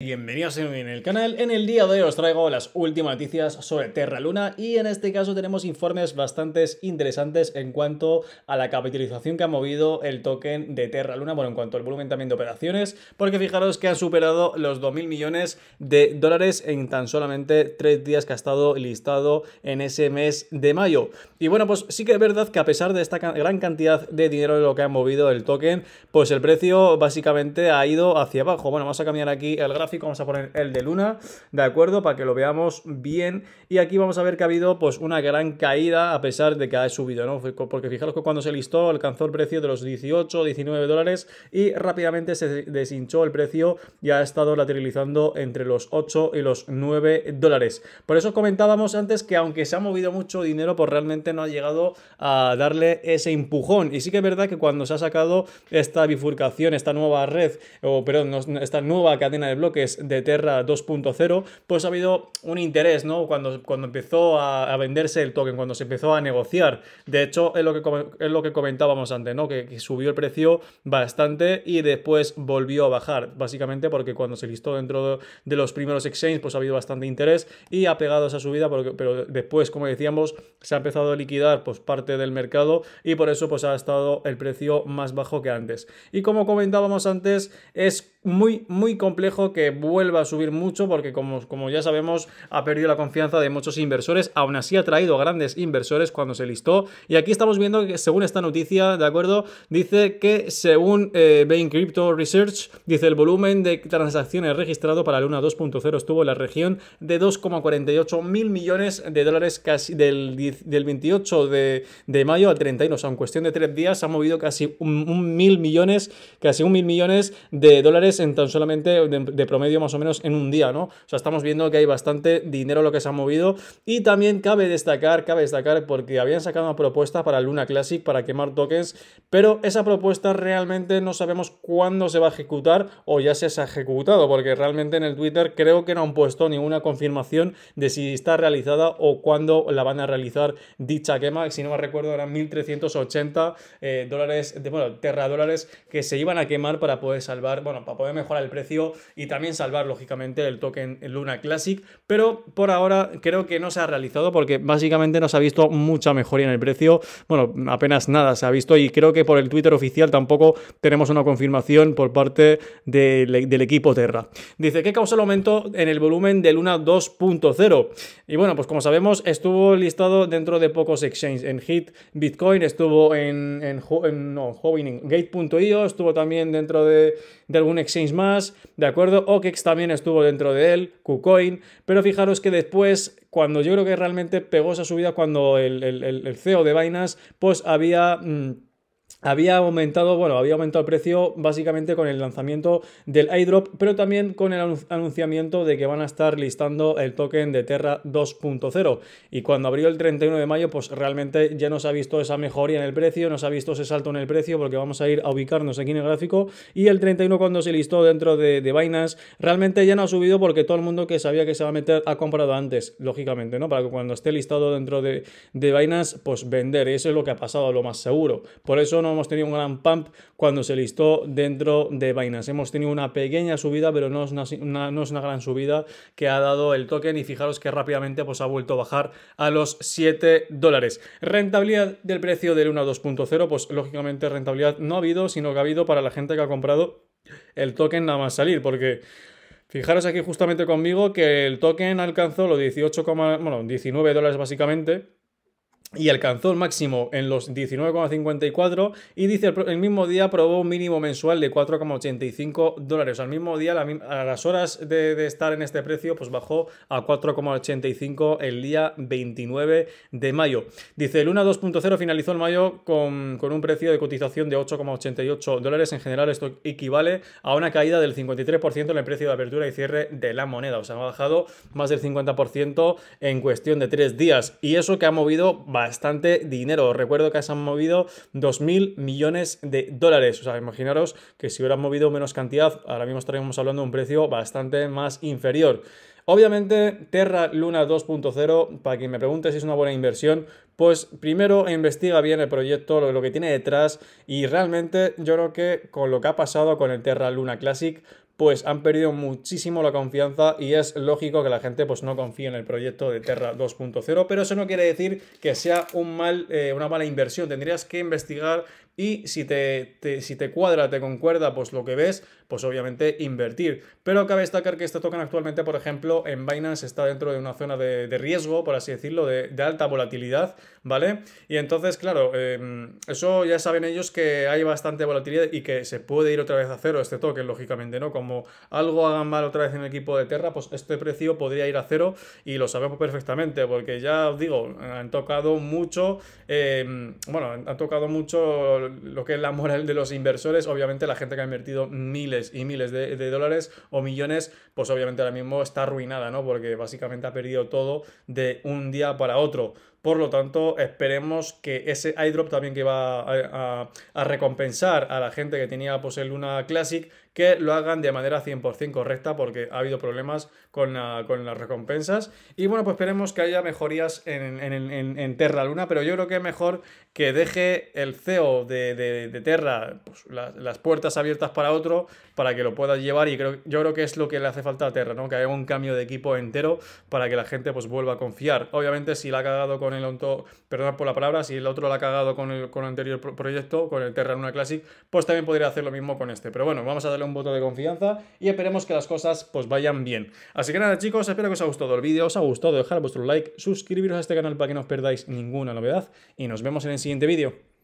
Bienvenidos en el canal. En el día de hoy os traigo las últimas noticias sobre Terra Luna y en este caso tenemos informes bastante interesantes en cuanto a la capitalización que ha movido el token de Terra Luna, bueno, en cuanto al volumen también de operaciones, porque fijaros que ha superado los 2.000 millones de dólares en tan solamente tres días que ha estado listado en ese mes de mayo. Y bueno, pues sí que es verdad que a pesar de esta gran cantidad de dinero de lo que ha movido el token, pues el precio básicamente ha ido hacia abajo. Bueno, vamos a cambiar aquí el gráfico vamos a poner el de Luna, ¿de acuerdo? Para que lo veamos bien. Y aquí vamos a ver que ha habido pues una gran caída a pesar de que ha subido, ¿no? Porque fijaros que cuando se listó alcanzó el precio de los 18, 19 dólares y rápidamente se deshinchó el precio y ha estado lateralizando entre los 8 y los 9 dólares. Por eso comentábamos antes que aunque se ha movido mucho dinero, pues realmente no ha llegado a darle ese empujón. Y sí que es verdad que cuando se ha sacado esta bifurcación, esta nueva red, o perdón, esta nueva cadena de bloques, es de Terra 2.0, pues ha habido un interés, ¿no? Cuando, cuando empezó a, venderse el token, cuando se empezó a negociar. De hecho, es lo que, es lo que comentábamos antes, ¿no? Que, subió el precio bastante y después volvió a bajar, básicamente porque cuando se listó dentro de, los primeros exchanges, pues ha habido bastante interés y ha pegado esa subida, pero después, como decíamos, se ha empezado a liquidar pues parte del mercado y por eso pues ha estado el precio más bajo que antes. Y como comentábamos antes, es muy, muy complejo que vuelva a subir mucho porque como, como ya sabemos ha perdido la confianza de muchos inversores, aún así ha traído a grandes inversores cuando se listó y aquí estamos viendo que según esta noticia, ¿de acuerdo? Dice que según eh, Bain Crypto Research, dice el volumen de transacciones registrado para Luna 2.0 estuvo en la región de 2,48 mil millones de dólares casi del, 28 de, de, mayo al 31, o sea, en cuestión de tres días ha movido casi un mil millones, casi un mil millones de dólares en tan solamente de, promedio más o menos en un día, ¿no? O sea, estamos viendo que hay bastante dinero lo que se ha movido y también cabe destacar, cabe destacar porque habían sacado una propuesta para Luna Classic para quemar tokens, pero esa propuesta realmente no sabemos cuándo se va a ejecutar o ya se ha ejecutado, porque realmente en el Twitter creo que no han puesto ninguna confirmación de si está realizada o cuándo la van a realizar dicha quema, si no me recuerdo eran 1.380 eh, dólares, de, bueno, terradólares que se iban a quemar para poder salvar, bueno, para poder mejorar el precio y también salvar, lógicamente, el token Luna Classic. Pero por ahora creo que no se ha realizado porque básicamente no se ha visto mucha mejoría en el precio. Bueno, apenas nada se ha visto y creo que por el Twitter oficial tampoco tenemos una confirmación por parte del equipo Terra. Dice, ¿qué causó el aumento en el volumen de Luna 2.0? Y bueno, pues como sabemos, estuvo listado dentro de pocos exchanges. En HIT, Bitcoin, estuvo en, en, Gate.io, estuvo también dentro de, de algún exchange exchange más, ¿de acuerdo? OKEX también estuvo dentro de él, KuCoin, pero fijaros que después, cuando yo creo que realmente pegó esa subida, cuando el, el, CEO de Binance, pues había... Mm, había aumentado, bueno, había aumentado el precio básicamente con el lanzamiento del airdrop, pero también con el anunciamiento de que van a estar listando el token de Terra 2.0. Y cuando abrió el 31 de mayo, pues realmente ya nos ha visto esa mejoría en el precio, nos ha visto ese salto en el precio, porque vamos a ir a ubicarnos aquí en el gráfico. Y el 31 cuando se listó dentro de, de Binance, realmente ya no ha subido porque todo el mundo que sabía que se va a meter ha comprado antes, lógicamente, ¿no? Para que cuando esté listado dentro de, de Binance, pues vender. Y eso es lo que ha pasado, lo más seguro. Por eso no hemos tenido un gran pump cuando se listó dentro de Binance. Hemos tenido una pequeña subida, pero no es una, no es una gran subida que ha dado el token y fijaros que rápidamente pues, ha vuelto a bajar a los 7 dólares. Rentabilidad del precio del 1 a 2.0, pues lógicamente rentabilidad no ha habido, sino que ha habido para la gente que ha comprado el token nada más salir, porque... Fijaros aquí justamente conmigo que el token alcanzó los 18, bueno, 19 dólares básicamente, y alcanzó el máximo en los 19,54 y dice el mismo día probó un mínimo mensual de 4,85 dólares. Al mismo día, a las horas de, estar en este precio, pues bajó a 4,85 el día 29 de mayo. Dice, el 1 2.0 finalizó el mayo con, con, un precio de cotización de 8,88 dólares. En general esto equivale a una caída del 53% en el precio de apertura y cierre de la moneda. O sea, ha bajado más del 50% en cuestión de tres días. Y eso que ha movido bastante bastante dinero. recuerdo que se han movido 2.000 millones de dólares. O sea, imaginaros que si hubieran movido menos cantidad, ahora mismo estaríamos hablando de un precio bastante más inferior. Obviamente, Terra Luna 2.0, para quien me pregunte si es una buena inversión, pues primero investiga bien el proyecto, lo, lo que tiene detrás y realmente yo creo que con lo que ha pasado con el Terra Luna Classic, pues han perdido muchísimo la confianza y es lógico que la gente pues no confíe en el proyecto de Terra 2.0, pero eso no quiere decir que sea un mal, eh, una mala inversión. Tendrías que investigar y si te, si te cuadra, te concuerda, pues lo que ves, pues obviamente invertir. Pero cabe destacar que este token actualmente, por ejemplo, en Binance está dentro de una zona de, riesgo, por así decirlo, de, alta volatilidad, ¿vale? Y entonces, claro, em, eso ya saben ellos que hay bastante volatilidad y que se puede ir otra vez a cero este token, lógicamente, ¿no? Como algo hagan mal otra vez en el equipo de Terra, pues este precio podría ir a cero y lo sabemos perfectamente, porque ya os digo, han tocado mucho, em, bueno, han tocado mucho lo que es la moral de los inversores. Obviamente la gente que ha invertido miles y miles de, dólares o millones, pues obviamente ahora mismo está arruinada, ¿no? Porque básicamente ha perdido todo de un día para otro. Por lo tanto, esperemos que ese iDrop también que va a, recompensar a la gente que tenía pues, el Luna Classic, que lo hagan de manera 100% correcta porque ha habido problemas con, las recompensas. Y bueno, pues esperemos que haya mejorías en, en, en, Terra Luna, pero yo creo que es mejor que deje el CEO de, Terra pues, las puertas abiertas para otro para que lo pueda llevar y creo, yo creo que es lo que le hace falta a Terra, ¿no? que haya un cambio de equipo entero para que la gente pues, vuelva a confiar. Obviamente si la ha cagado con el perdón por la palabra, si el otro la ha cagado con el, anterior proyecto, con el Terra Luna Classic, pues también podría hacer lo mismo con este. Pero bueno, vamos a darle un voto de confianza y esperemos que las cosas pues vayan bien. Así que nada chicos, espero que os haya gustado el vídeo, os ha gustado, dejar vuestro like, suscribiros a este canal para que no os perdáis ninguna novedad y nos vemos en el siguiente vídeo.